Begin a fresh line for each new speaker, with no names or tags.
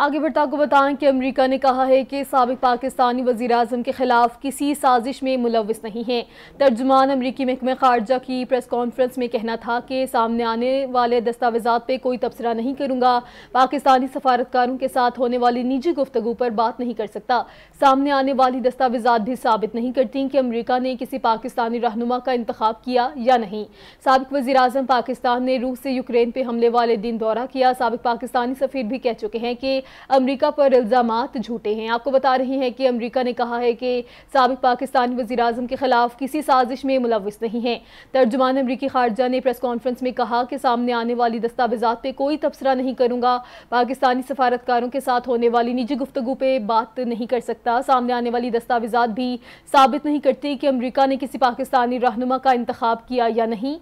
आगे बढ़ता आपको बताएं कि अमेरिका ने कहा है कि सबक पाकिस्तानी वजी अजम के खिलाफ किसी साजिश में मुलविस नहीं है तर्जुमान अमरीकी महकमे खारजा की प्रेस कॉन्फ्रेंस में कहना था कि सामने आने वाले दस्तावेजा पर कोई तबसरा नहीं करूँगा पाकिस्तानी सफारतकारों के साथ होने वाली निजी गुफ्तु पर बात नहीं कर सकता सामने आने वाली दस्तावेजा भी साबित नहीं करती कि अमरीका ने किसी पाकिस्तानी रहनुमा का इंतखा किया या नहीं सबक वजी अजम पाकिस्तान ने रूस से यूक्रेन पर हमले वाले दिन दौरा किया सबक पाकिस्तानी सफ़ीर भी कह चुके हैं कि अमरीका पर इल्ज़ाम झूठे हैं आपको बता रही हैं कि अमरीका ने कहा है कि सबक पाकिस्तानी वजी अजम के खिलाफ किसी साजिश में मुलविस नहीं है तर्जुमान अमरीकी खारजा ने प्रेस कॉन्फ्रेंस में कहा कि सामने आने वाली दस्तावेजा पर कोई तबसरा नहीं करूँगा पाकिस्तानी सफारतकारों के साथ होने वाली निजी गुफ्तु पर बात नहीं कर सकता सामने आने वाली दस्तावेजा भी साबित नहीं करती कि अमरीका ने किसी पाकिस्तानी रहनुमा का इंतखब किया या नहीं